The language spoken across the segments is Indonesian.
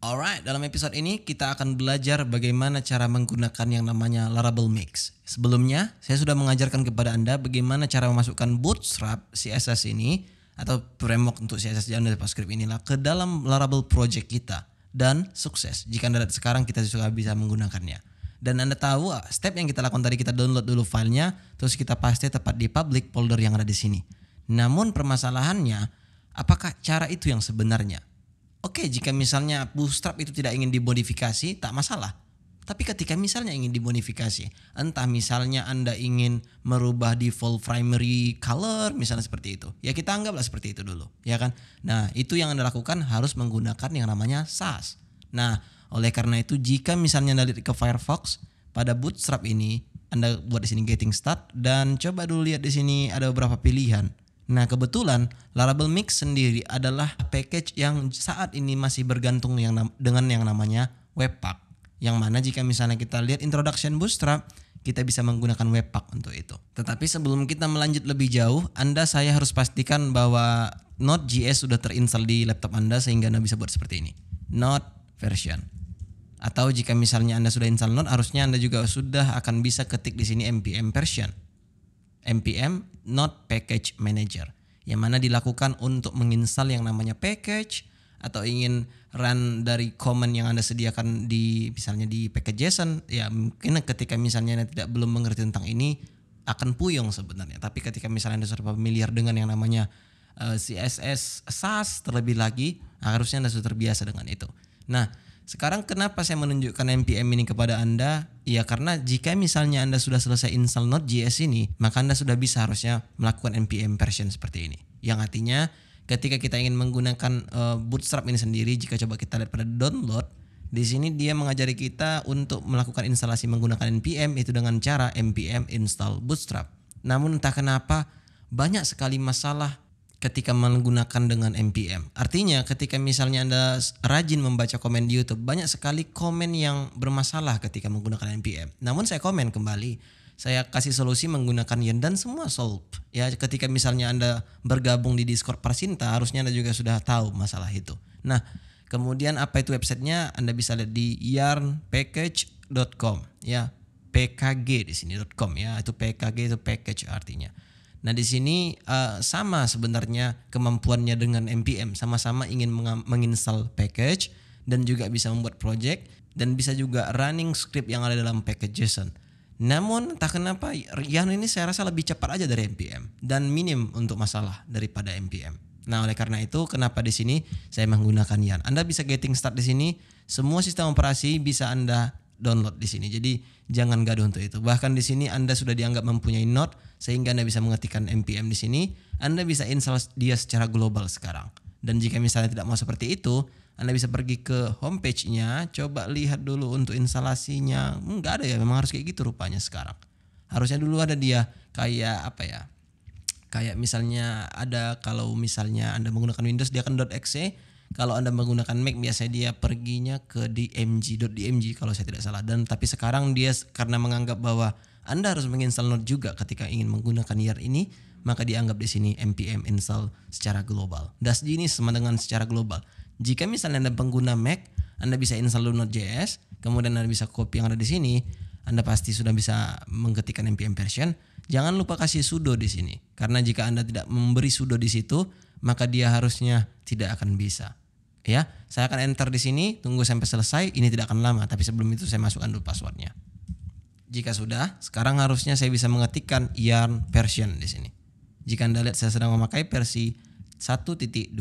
Alright, dalam episode ini kita akan belajar bagaimana cara menggunakan yang namanya Laravel Mix. Sebelumnya, saya sudah mengajarkan kepada Anda bagaimana cara memasukkan Bootstrap CSS ini atau framework untuk CSS dan JavaScript inilah ke dalam Laravel project kita dan sukses jika Anda lihat sekarang kita sudah bisa menggunakannya. Dan Anda tahu ah, step yang kita lakukan tadi kita download dulu filenya terus kita paste tepat di public folder yang ada di sini. Namun permasalahannya apakah cara itu yang sebenarnya? Oke, okay, jika misalnya bootstrap itu tidak ingin dimodifikasi, tak masalah. Tapi ketika misalnya ingin dimodifikasi, entah misalnya Anda ingin merubah default primary color misalnya seperti itu. Ya kita anggaplah seperti itu dulu, ya kan? Nah, itu yang Anda lakukan harus menggunakan yang namanya SAS. Nah, oleh karena itu jika misalnya Anda lihat ke Firefox pada Bootstrap ini, Anda buat di sini getting start dan coba dulu lihat di sini ada beberapa pilihan. Nah kebetulan Laravel Mix sendiri adalah package yang saat ini masih bergantung yang dengan yang namanya Webpack. Yang mana jika misalnya kita lihat introduction Bootstrap, kita bisa menggunakan Webpack untuk itu. Tetapi sebelum kita melanjut lebih jauh, Anda saya harus pastikan bahwa Node.js sudah terinstall di laptop Anda sehingga Anda bisa buat seperti ini. Node version. Atau jika misalnya Anda sudah install Node, harusnya Anda juga sudah akan bisa ketik di sini npm version. npm not package manager. Yang mana dilakukan untuk menginstal yang namanya package atau ingin run dari command yang Anda sediakan di misalnya di package JSON, ya mungkin ketika misalnya Anda tidak belum mengerti tentang ini akan puyeng sebenarnya. Tapi ketika misalnya Anda sudah familiar dengan yang namanya uh, eh, CSS SAS terlebih lagi, harusnya Anda sudah terbiasa dengan itu. Nah, sekarang kenapa saya menunjukkan NPM ini kepada Anda? Ya karena jika misalnya Anda sudah selesai install Node.js ini, maka Anda sudah bisa harusnya melakukan npm version seperti ini. Yang artinya ketika kita ingin menggunakan uh, Bootstrap ini sendiri, jika coba kita lihat pada download, di sini dia mengajari kita untuk melakukan instalasi menggunakan npm itu dengan cara npm install Bootstrap. Namun entah kenapa banyak sekali masalah ketika menggunakan dengan MPM. Artinya ketika misalnya Anda rajin membaca komen di YouTube, banyak sekali komen yang bermasalah ketika menggunakan MPM. Namun saya komen kembali, saya kasih solusi menggunakan yen dan semua solve. Ya, ketika misalnya Anda bergabung di Discord Persinta, harusnya Anda juga sudah tahu masalah itu. Nah, kemudian apa itu websitenya? Anda bisa lihat di yarnpackage.com ya. PKG di sini.com ya, itu PKG itu package artinya. Nah di sini uh, sama sebenarnya kemampuannya dengan MPM, sama-sama ingin menginstal package dan juga bisa membuat project dan bisa juga running script yang ada dalam package JSON. Namun tak kenapa yarn ini saya rasa lebih cepat aja dari MPM dan minim untuk masalah daripada MPM. Nah oleh karena itu kenapa di sini saya menggunakan Yan. Anda bisa getting start di sini. Semua sistem operasi bisa Anda download di sini. Jadi jangan gaduh untuk itu. Bahkan di sini Anda sudah dianggap mempunyai node sehingga Anda bisa mengetikkan npm di sini. Anda bisa install dia secara global sekarang. Dan jika misalnya tidak mau seperti itu, Anda bisa pergi ke homepage-nya, coba lihat dulu untuk instalasinya. Enggak ada ya, memang harus kayak gitu rupanya sekarang. Harusnya dulu ada dia kayak apa ya? Kayak misalnya ada kalau misalnya Anda menggunakan Windows dia akan .exe kalau Anda menggunakan Mac biasanya dia perginya ke dmg dmg kalau saya tidak salah. Dan tapi sekarang dia karena menganggap bahwa Anda harus menginstal Node juga ketika ingin menggunakan Year ini, maka dianggap di sini npm install secara global. Das ini sama dengan secara global. Jika misalnya Anda pengguna Mac, Anda bisa install Node.js, kemudian Anda bisa copy yang ada di sini, anda pasti sudah bisa mengetikkan npm version. Jangan lupa kasih sudo di sini, karena jika Anda tidak memberi sudo di situ, maka dia harusnya tidak akan bisa ya saya akan enter di sini tunggu sampai selesai ini tidak akan lama tapi sebelum itu saya masukkan dulu passwordnya jika sudah sekarang harusnya saya bisa mengetikkan yarn version di sini jika anda lihat saya sedang memakai versi 1.22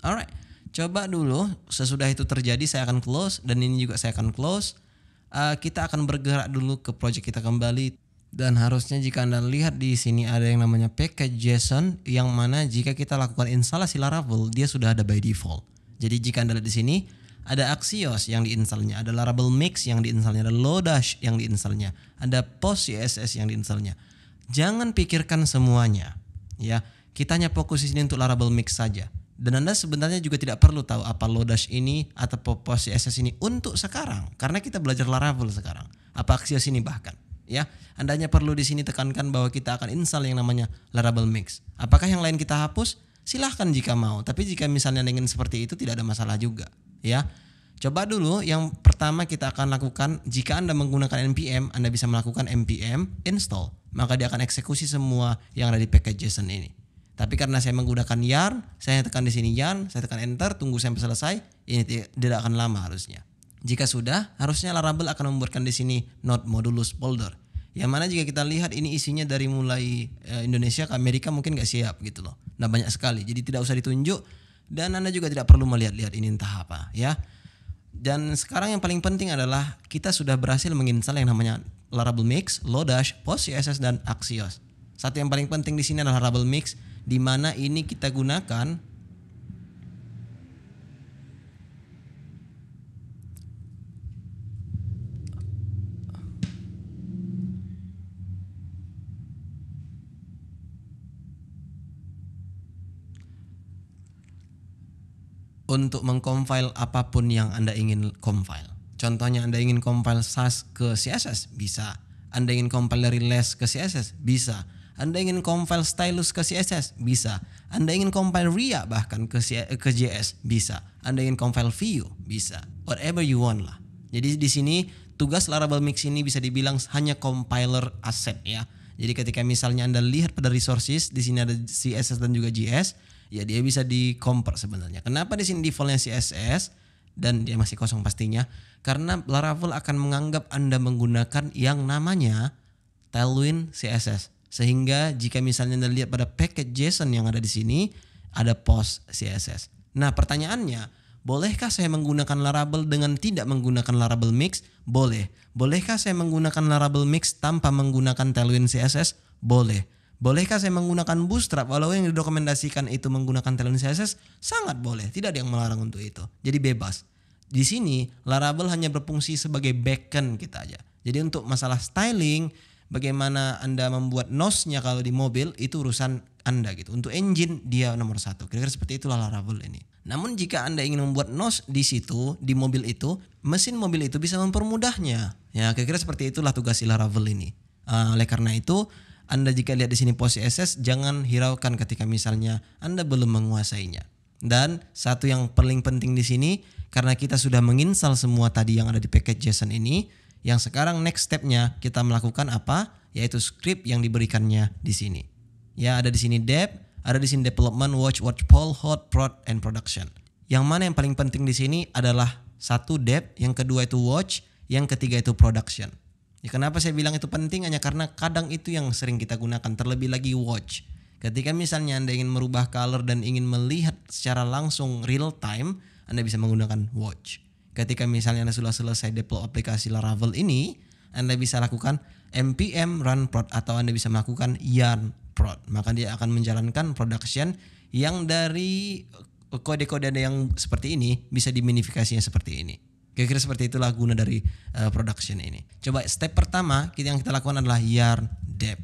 alright coba dulu sesudah itu terjadi saya akan close dan ini juga saya akan close uh, kita akan bergerak dulu ke project kita kembali dan harusnya jika Anda lihat di sini ada yang namanya package JSON yang mana jika kita lakukan instalasi Laravel dia sudah ada by default. Jadi jika Anda lihat di sini, ada Axios yang diinstalnya, ada Laravel Mix yang diinstalnya, ada Lodash yang diinstalnya, ada Post CSS yang diinstalnya. Jangan pikirkan semuanya, ya. Kita hanya fokus di sini untuk Laravel Mix saja. Dan Anda sebenarnya juga tidak perlu tahu apa Lodash ini atau Post CSS ini untuk sekarang karena kita belajar Laravel sekarang, apa Axios ini bahkan, ya. Anda hanya perlu di sini tekankan bahwa kita akan install yang namanya Laravel Mix. Apakah yang lain kita hapus? silahkan jika mau. Tapi jika misalnya ingin seperti itu tidak ada masalah juga, ya. Coba dulu yang pertama kita akan lakukan jika Anda menggunakan npm, Anda bisa melakukan npm install, maka dia akan eksekusi semua yang ada di package JSON ini. Tapi karena saya menggunakan yarn, saya tekan di sini yarn, saya tekan enter, tunggu sampai selesai, ini tidak akan lama harusnya. Jika sudah, harusnya Laravel akan membuatkan di sini not modulus folder. Yang mana jika kita lihat ini isinya dari mulai eh, Indonesia ke Amerika mungkin nggak siap gitu loh. Nah banyak sekali. Jadi tidak usah ditunjuk dan Anda juga tidak perlu melihat-lihat ini entah apa ya. Dan sekarang yang paling penting adalah kita sudah berhasil menginstal yang namanya Laravel Mix, Lodash, PostCSS dan Axios. Satu yang paling penting di sini adalah Laravel Mix di mana ini kita gunakan untuk mengcompile apapun yang Anda ingin compile. Contohnya Anda ingin compile SAS ke CSS, bisa. Anda ingin compile dari LESS ke CSS, bisa. Anda ingin compile stylus ke CSS, bisa. Anda ingin compile RIA bahkan ke, eh, ke JS, bisa. Anda ingin compile Vue, bisa. Whatever you want lah. Jadi di sini tugas Laravel Mix ini bisa dibilang hanya compiler asset ya. Jadi ketika misalnya Anda lihat pada resources, di sini ada CSS dan juga JS, ya dia bisa dikomper sebenarnya. Kenapa di sini defaultnya CSS dan dia masih kosong pastinya? Karena Laravel akan menganggap Anda menggunakan yang namanya Tailwind CSS. Sehingga jika misalnya Anda lihat pada package JSON yang ada di sini ada post CSS. Nah, pertanyaannya, Bolehkah saya menggunakan Laravel dengan tidak menggunakan Laravel Mix? Boleh. Bolehkah saya menggunakan Laravel Mix tanpa menggunakan Tailwind CSS? Boleh. Bolehkah saya menggunakan bootstrap walau yang didokumentasikan itu menggunakan talent CSS? Sangat boleh, tidak ada yang melarang untuk itu. Jadi bebas. Di sini Laravel hanya berfungsi sebagai backend kita aja. Jadi untuk masalah styling, bagaimana Anda membuat nosnya kalau di mobil itu urusan Anda gitu. Untuk engine dia nomor satu. Kira-kira seperti itulah Laravel ini. Namun jika Anda ingin membuat nos di situ, di mobil itu, mesin mobil itu bisa mempermudahnya. Ya kira-kira seperti itulah tugas Laravel ini. Uh, oleh karena itu anda jika lihat di sini posisi SS, jangan hiraukan ketika misalnya Anda belum menguasainya. Dan satu yang paling penting di sini, karena kita sudah menginstal semua tadi yang ada di package JSON ini, yang sekarang next stepnya kita melakukan apa? Yaitu script yang diberikannya di sini. Ya, ada di sini dev, ada di sini development, watch, watch, poll, hot, prod, and production. Yang mana yang paling penting di sini adalah satu dev, yang kedua itu watch, yang ketiga itu production. Ya kenapa saya bilang itu penting hanya karena kadang itu yang sering kita gunakan terlebih lagi watch. Ketika misalnya Anda ingin merubah color dan ingin melihat secara langsung real time, Anda bisa menggunakan watch. Ketika misalnya Anda sudah selesai deploy aplikasi Laravel ini, Anda bisa lakukan npm run prod atau Anda bisa melakukan yarn prod. Maka dia akan menjalankan production yang dari kode-kode yang seperti ini bisa diminifikasinya seperti ini. Kira-kira seperti itulah guna dari uh, production ini. Coba step pertama kita yang kita lakukan adalah yarn depth.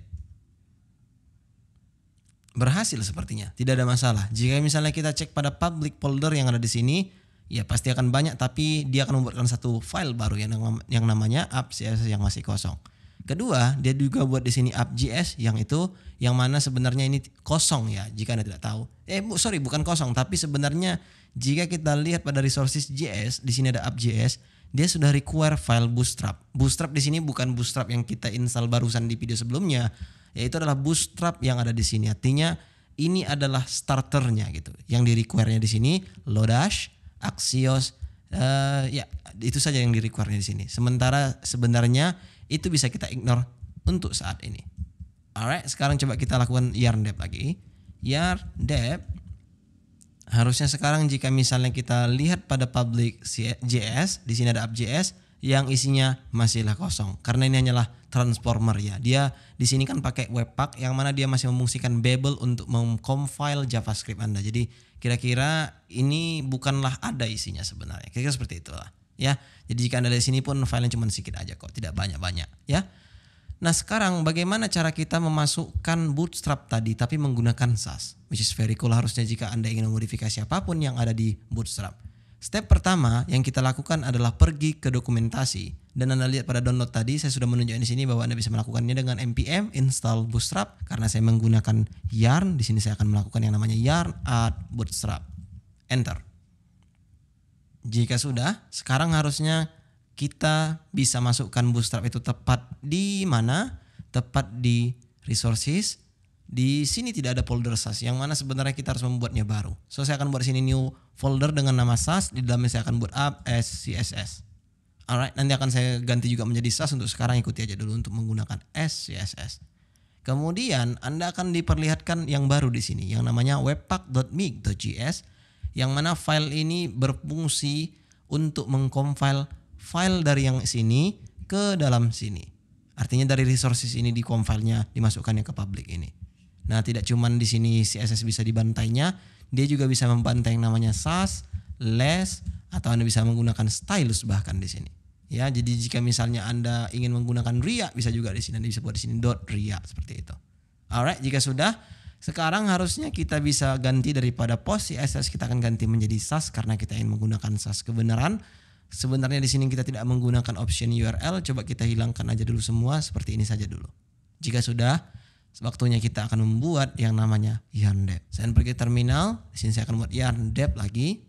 Berhasil sepertinya, tidak ada masalah. Jika misalnya kita cek pada public folder yang ada di sini, ya pasti akan banyak tapi dia akan membuatkan satu file baru yang yang namanya app.js yang masih kosong. Kedua, dia juga buat di sini app.js yang itu yang mana sebenarnya ini kosong ya jika Anda tidak tahu. Eh sorry bukan kosong tapi sebenarnya jika kita lihat pada resources JS, di sini ada js, dia sudah require file bootstrap. Bootstrap di sini bukan bootstrap yang kita install barusan di video sebelumnya, yaitu adalah bootstrap yang ada di sini. Artinya ini adalah starternya gitu. Yang di require-nya di sini Lodash, Axios, uh, ya itu saja yang di require-nya di sini. Sementara sebenarnya itu bisa kita ignore untuk saat ini. Alright, sekarang coba kita lakukan yarn dep lagi. Yarn dep harusnya sekarang jika misalnya kita lihat pada public JS, di sini ada AppJS yang isinya masihlah kosong karena ini hanyalah transformer ya. Dia di sini kan pakai webpack yang mana dia masih memungsikan Babel untuk mengcompile JavaScript Anda. Jadi kira-kira ini bukanlah ada isinya sebenarnya. Kira-kira seperti itulah ya. Jadi jika Anda di sini pun file filenya cuma sedikit aja kok, tidak banyak-banyak ya. Nah sekarang bagaimana cara kita memasukkan bootstrap tadi tapi menggunakan SAS, which is very cool harusnya jika Anda ingin memodifikasi apapun yang ada di bootstrap. Step pertama yang kita lakukan adalah pergi ke dokumentasi dan Anda lihat pada download tadi saya sudah menunjukkan di sini bahwa Anda bisa melakukannya dengan npm install bootstrap karena saya menggunakan yarn di sini saya akan melakukan yang namanya yarn add bootstrap. Enter. Jika sudah, sekarang harusnya kita bisa masukkan bootstrap itu tepat di mana? Tepat di resources. Di sini tidak ada folder SAS yang mana sebenarnya kita harus membuatnya baru. So saya akan buat sini new folder dengan nama SAS di dalamnya saya akan buat up SCSS. Alright, nanti akan saya ganti juga menjadi SAS untuk sekarang ikuti aja dulu untuk menggunakan SCSS. Kemudian Anda akan diperlihatkan yang baru di sini yang namanya webpack.mig.js yang mana file ini berfungsi untuk mengcompile file dari yang sini ke dalam sini. Artinya dari resources ini di com filenya dimasukkannya ke public ini. Nah tidak cuman di sini CSS bisa dibantainya, dia juga bisa membantai yang namanya SAS, less, atau Anda bisa menggunakan stylus bahkan di sini. Ya, jadi jika misalnya Anda ingin menggunakan ria bisa juga di sini Anda bisa buat di sini dot ria seperti itu. Alright, jika sudah sekarang harusnya kita bisa ganti daripada post CSS kita akan ganti menjadi SAS karena kita ingin menggunakan SAS kebenaran Sebenarnya di sini kita tidak menggunakan option URL, coba kita hilangkan aja dulu semua seperti ini saja dulu. Jika sudah, waktunya kita akan membuat yang namanya Yandep. Saya pergi terminal, di sini saya akan buat Yandep lagi.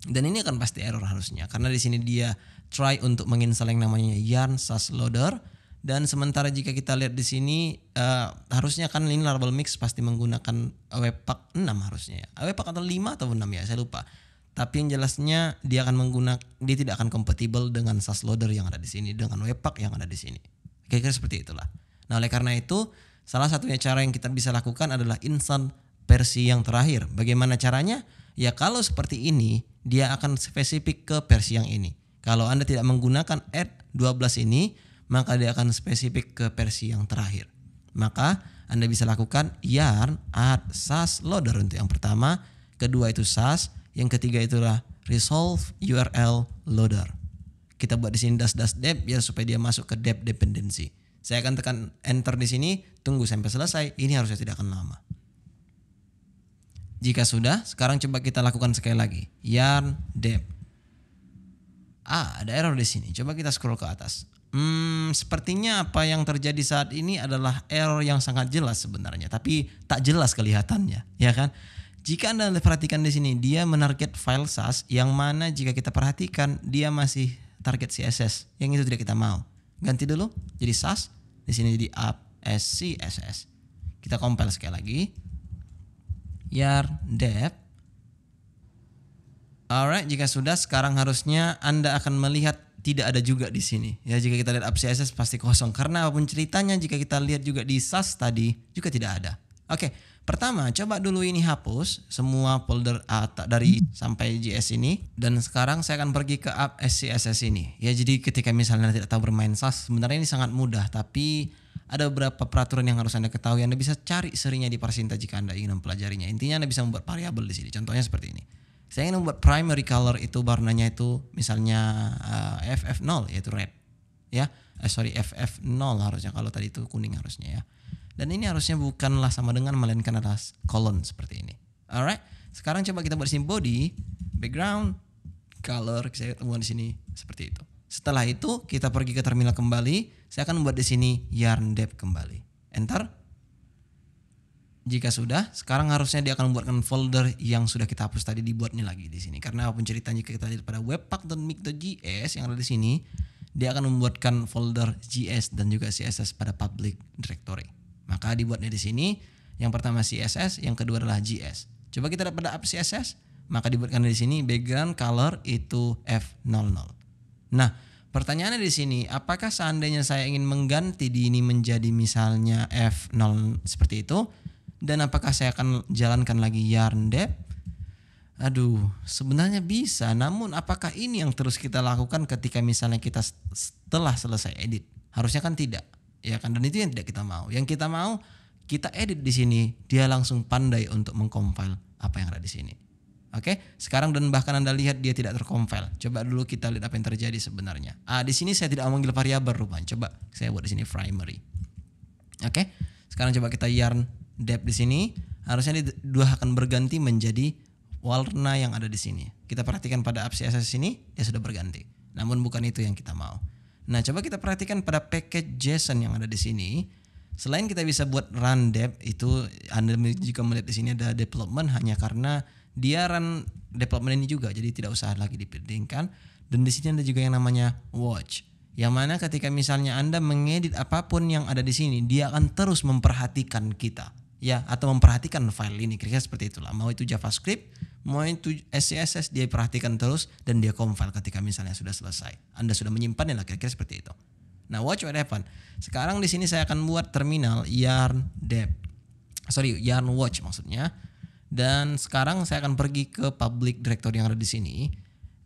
Dan ini akan pasti error harusnya karena di sini dia try untuk menginstal yang namanya yarn sass loader dan sementara jika kita lihat di sini uh, harusnya kan ini Laravel Mix pasti menggunakan Webpack 6 harusnya ya. Webpack atau 5 atau 6 ya, saya lupa tapi yang jelasnya dia akan menggunakan dia tidak akan kompatibel dengan SAS loader yang ada di sini dengan Webpack yang ada di sini kira-kira seperti itulah nah oleh karena itu salah satunya cara yang kita bisa lakukan adalah instan versi yang terakhir bagaimana caranya ya kalau seperti ini dia akan spesifik ke versi yang ini kalau anda tidak menggunakan add 12 ini maka dia akan spesifik ke versi yang terakhir maka anda bisa lakukan yarn add SAS loader untuk yang pertama kedua itu SAS yang ketiga itulah resolve URL loader. Kita buat di sini dash dash dep ya supaya dia masuk ke dep dependency. Saya akan tekan enter di sini, tunggu sampai selesai. Ini harusnya tidak akan lama. Jika sudah, sekarang coba kita lakukan sekali lagi. Yarn dep. Ah, ada error di sini. Coba kita scroll ke atas. Hmm, sepertinya apa yang terjadi saat ini adalah error yang sangat jelas sebenarnya, tapi tak jelas kelihatannya, ya kan? Jika Anda perhatikan di sini, dia menarget file SAS yang mana jika kita perhatikan dia masih target CSS. Yang itu tidak kita mau. Ganti dulu jadi SAS, di sini jadi up SCSS. Kita compile sekali lagi. Yar dev Alright, jika sudah sekarang harusnya Anda akan melihat tidak ada juga di sini. Ya, jika kita lihat up CSS pasti kosong karena apapun ceritanya jika kita lihat juga di SAS tadi juga tidak ada. Oke. Okay. Pertama, coba dulu ini hapus semua folder A dari sampai JS ini dan sekarang saya akan pergi ke app SCSS ini. Ya jadi ketika misalnya tidak tahu bermain SAS, sebenarnya ini sangat mudah tapi ada beberapa peraturan yang harus Anda ketahui. Anda bisa cari serinya di Parsinta jika Anda ingin mempelajarinya. Intinya Anda bisa membuat variabel di sini. Contohnya seperti ini. Saya ingin membuat primary color itu warnanya itu misalnya uh, eh, FF0 yaitu red. Ya, eh, sorry FF0 harusnya kalau tadi itu kuning harusnya ya dan ini harusnya bukanlah sama dengan melainkan atas kolon seperti ini. Alright. Sekarang coba kita buat sini body, background, color saya temukan di sini seperti itu. Setelah itu kita pergi ke terminal kembali. Saya akan membuat di sini yarn depth kembali. Enter. Jika sudah, sekarang harusnya dia akan membuatkan folder yang sudah kita hapus tadi dibuatnya lagi di sini. Karena apapun ceritanya kita lihat pada webpack dan webpack.mic.js yang ada di sini, dia akan membuatkan folder JS dan juga CSS pada public directory. Maka dibuatnya di sini yang pertama CSS, yang kedua adalah JS. Coba kita dapat pada CSS, maka dibuatkan di sini background color itu F00. Nah, pertanyaannya di sini, apakah seandainya saya ingin mengganti di ini menjadi misalnya F0 seperti itu, dan apakah saya akan jalankan lagi yarn dep? Aduh, sebenarnya bisa, namun apakah ini yang terus kita lakukan ketika misalnya kita setelah selesai edit? Harusnya kan tidak ya kan dan itu yang tidak kita mau yang kita mau kita edit di sini dia langsung pandai untuk mengcompile apa yang ada di sini oke sekarang dan bahkan anda lihat dia tidak tercompile coba dulu kita lihat apa yang terjadi sebenarnya ah di sini saya tidak memanggil variabel rupanya coba saya buat di sini primary oke sekarang coba kita yarn depth di sini harusnya ini dua akan berganti menjadi warna yang ada di sini kita perhatikan pada abc CSS ini, dia sudah berganti namun bukan itu yang kita mau Nah, coba kita perhatikan pada package JSON yang ada di sini. Selain kita bisa buat run dev itu Anda jika melihat di sini ada development hanya karena dia run development ini juga jadi tidak usah lagi dipendingkan dan di sini ada juga yang namanya watch yang mana ketika misalnya Anda mengedit apapun yang ada di sini dia akan terus memperhatikan kita ya atau memperhatikan file ini kira-kira seperti itulah mau itu JavaScript mau itu SCSS dia perhatikan terus dan dia compile ketika misalnya sudah selesai. Anda sudah menyimpannya lah kira-kira seperti itu. Nah, watch what happen. Sekarang di sini saya akan buat terminal yarn dev. Sorry, yarn watch maksudnya. Dan sekarang saya akan pergi ke public directory yang ada di sini.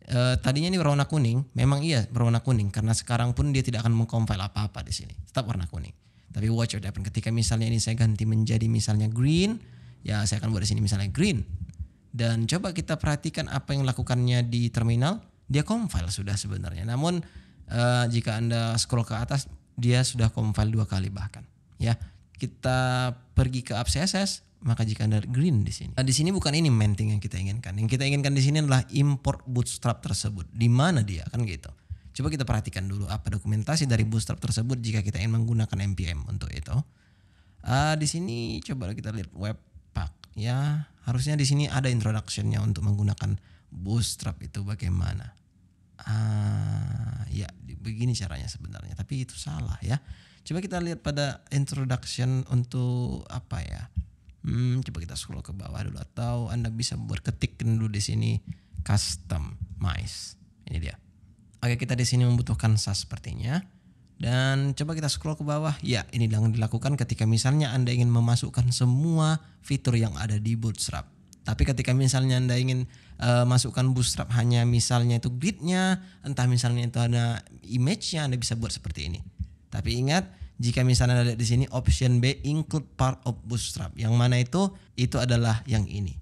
E, tadinya ini berwarna kuning, memang iya berwarna kuning karena sekarang pun dia tidak akan mengcompile apa-apa di sini. Tetap warna kuning. Tapi watch what happen ketika misalnya ini saya ganti menjadi misalnya green, ya saya akan buat di sini misalnya green dan coba kita perhatikan apa yang lakukannya di terminal dia compile sudah sebenarnya namun uh, jika anda scroll ke atas dia sudah compile dua kali bahkan ya kita pergi ke app CSS maka jika anda green di sini nah, di sini bukan ini main yang kita inginkan yang kita inginkan di sini adalah import bootstrap tersebut di mana dia kan gitu coba kita perhatikan dulu apa dokumentasi dari bootstrap tersebut jika kita ingin menggunakan npm untuk itu uh, di sini coba kita lihat web ya harusnya di sini ada introductionnya untuk menggunakan bootstrap itu bagaimana ah ya begini caranya sebenarnya tapi itu salah ya coba kita lihat pada introduction untuk apa ya hmm, coba kita scroll ke bawah dulu atau anda bisa buat ketik dulu di sini customize ini dia oke kita di sini membutuhkan SAS sepertinya dan coba kita scroll ke bawah. Ya, ini dilakukan ketika misalnya Anda ingin memasukkan semua fitur yang ada di Bootstrap. Tapi ketika misalnya Anda ingin e, masukkan Bootstrap hanya misalnya itu gridnya, entah misalnya itu ada image-nya, Anda bisa buat seperti ini. Tapi ingat, jika misalnya Anda lihat di sini option B include part of Bootstrap, yang mana itu itu adalah yang ini.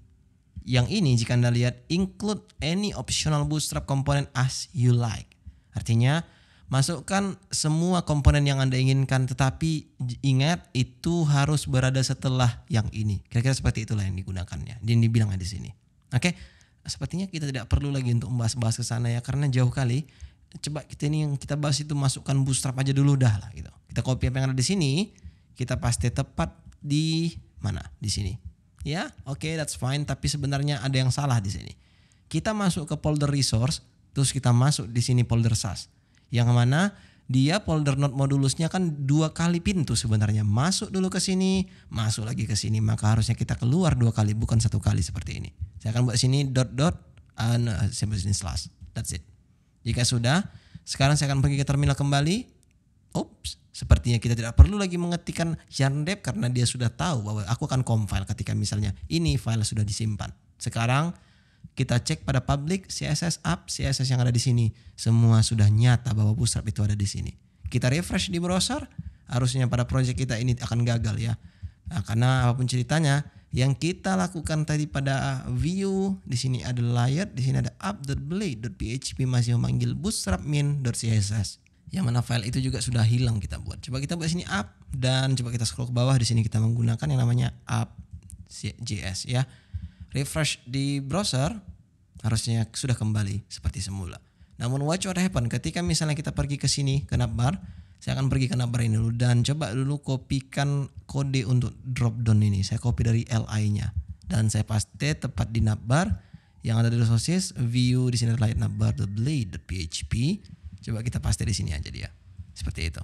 Yang ini jika Anda lihat include any optional Bootstrap component as you like. Artinya Masukkan semua komponen yang Anda inginkan, tetapi ingat itu harus berada setelah yang ini. Kira-kira seperti itulah yang digunakannya. Dan ada di sini. Oke, okay? sepertinya kita tidak perlu lagi untuk membahas-bahas ke sana ya, karena jauh kali. Coba kita ini yang kita bahas itu masukkan bootstrap aja dulu dah lah gitu. Kita copy apa yang ada di sini, kita pasti tepat di mana? Di sini. Ya, oke, okay, that's fine. Tapi sebenarnya ada yang salah di sini. Kita masuk ke folder resource, terus kita masuk di sini folder SAS yang mana dia folder not modulusnya kan dua kali pintu sebenarnya masuk dulu ke sini masuk lagi ke sini maka harusnya kita keluar dua kali bukan satu kali seperti ini saya akan buat sini dot dot and uh, simple sini slash that's it jika sudah sekarang saya akan pergi ke terminal kembali Oops, sepertinya kita tidak perlu lagi mengetikkan yarndep karena dia sudah tahu bahwa aku akan compile ketika misalnya ini file sudah disimpan. Sekarang kita cek pada public CSS up, CSS yang ada di sini. Semua sudah nyata bahwa bootstrap itu ada di sini. Kita refresh di browser, harusnya pada project kita ini akan gagal ya. Nah, karena apapun ceritanya, yang kita lakukan tadi pada ah, view di sini ada layer di sini ada up.blade.php masih memanggil bootstrap min.css yang mana file itu juga sudah hilang kita buat coba kita buat sini up dan coba kita scroll ke bawah di sini kita menggunakan yang namanya up.js ya refresh di browser, harusnya sudah kembali seperti semula. Namun watch what happen ketika misalnya kita pergi ke sini ke navbar, saya akan pergi ke navbar ini dulu dan coba dulu kopikan kode untuk drop down ini. Saya copy dari LI-nya dan saya paste tepat di navbar yang ada di resources view di sini adalah php. Coba kita paste di sini aja dia. Seperti itu.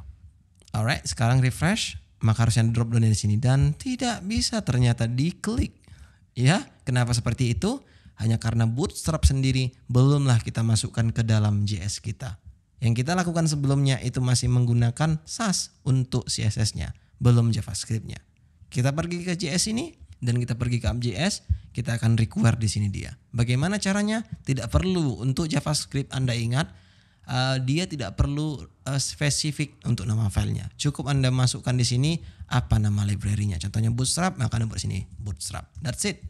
Alright, sekarang refresh, maka harusnya drop down di sini dan tidak bisa ternyata diklik. Ya, kenapa seperti itu? Hanya karena bootstrap sendiri belumlah kita masukkan ke dalam JS kita. Yang kita lakukan sebelumnya itu masih menggunakan SAS untuk CSS-nya, belum JavaScript-nya. Kita pergi ke JS ini dan kita pergi ke AppJS, kita akan require di sini dia. Bagaimana caranya? Tidak perlu untuk JavaScript Anda ingat, uh, dia tidak perlu uh, spesifik untuk nama filenya. Cukup Anda masukkan di sini apa nama library-nya. Contohnya Bootstrap, maka Anda buat sini Bootstrap. That's it.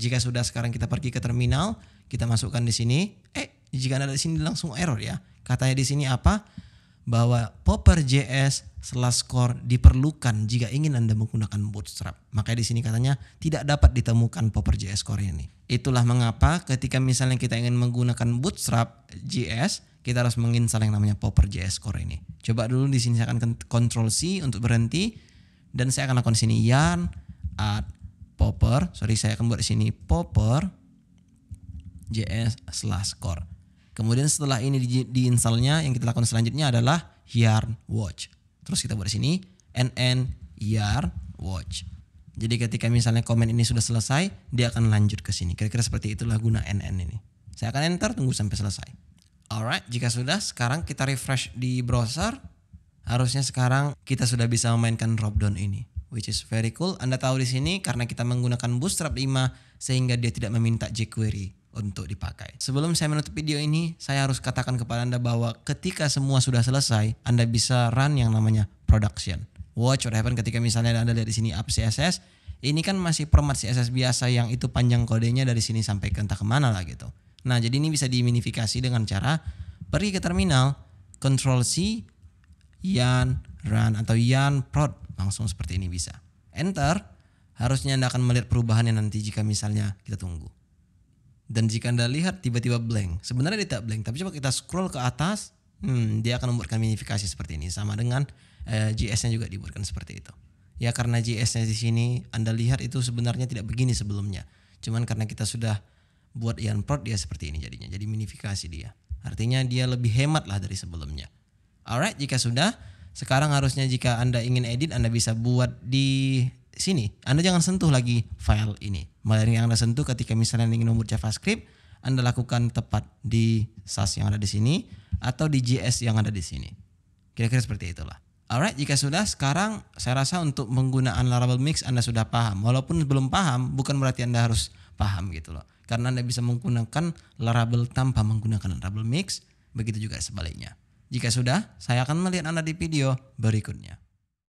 Jika sudah sekarang kita pergi ke terminal, kita masukkan di sini, eh jika Anda di sini langsung error ya. Katanya di sini apa? Bahwa popper js slash core diperlukan jika ingin Anda menggunakan Bootstrap. Makanya di sini katanya tidak dapat ditemukan popper js core ini. Itulah mengapa ketika misalnya kita ingin menggunakan Bootstrap JS, kita harus menginstal yang namanya popper JS Core ini. Coba dulu di sini saya akan control C untuk berhenti dan saya akan lakukan di sini yarn add popper. Sorry saya akan buat di sini popper JS slash core. Kemudian setelah ini di, diinstalnya yang kita lakukan selanjutnya adalah yarn watch. Terus kita buat di sini nn yarn watch. Jadi ketika misalnya komen ini sudah selesai, dia akan lanjut ke sini. Kira-kira seperti itulah guna nn ini. Saya akan enter tunggu sampai selesai. Alright, jika sudah sekarang kita refresh di browser. Harusnya sekarang kita sudah bisa memainkan dropdown ini which is very cool. Anda tahu di sini karena kita menggunakan Bootstrap 5 sehingga dia tidak meminta jQuery untuk dipakai. Sebelum saya menutup video ini, saya harus katakan kepada Anda bahwa ketika semua sudah selesai, Anda bisa run yang namanya production. Watch what happen ketika misalnya Anda lihat di sini up CSS, ini kan masih format CSS biasa yang itu panjang kodenya dari sini sampai ke entah kemana lah gitu. Nah, jadi ini bisa diminifikasi dengan cara pergi ke terminal, control C, yan run atau yan prod langsung seperti ini bisa. Enter, harusnya Anda akan melihat perubahannya nanti jika misalnya kita tunggu. Dan jika Anda lihat tiba-tiba blank, sebenarnya tidak blank, tapi coba kita scroll ke atas, hmm, dia akan membuatkan minifikasi seperti ini sama dengan eh, JS-nya juga dibuatkan seperti itu. Ya karena JS-nya di sini Anda lihat itu sebenarnya tidak begini sebelumnya. Cuman karena kita sudah buat Ian Prod dia seperti ini jadinya. Jadi minifikasi dia. Artinya dia lebih hemat lah dari sebelumnya. Alright, jika sudah, sekarang harusnya jika Anda ingin edit Anda bisa buat di sini. Anda jangan sentuh lagi file ini. Malah yang Anda sentuh ketika misalnya ingin membuat JavaScript, Anda lakukan tepat di SAS yang ada di sini atau di JS yang ada di sini. Kira-kira seperti itulah. Alright, jika sudah sekarang saya rasa untuk penggunaan Laravel Mix Anda sudah paham. Walaupun belum paham, bukan berarti Anda harus paham gitu loh. Karena Anda bisa menggunakan Laravel tanpa menggunakan Laravel Mix, begitu juga sebaliknya. Jika sudah, saya akan melihat Anda di video berikutnya.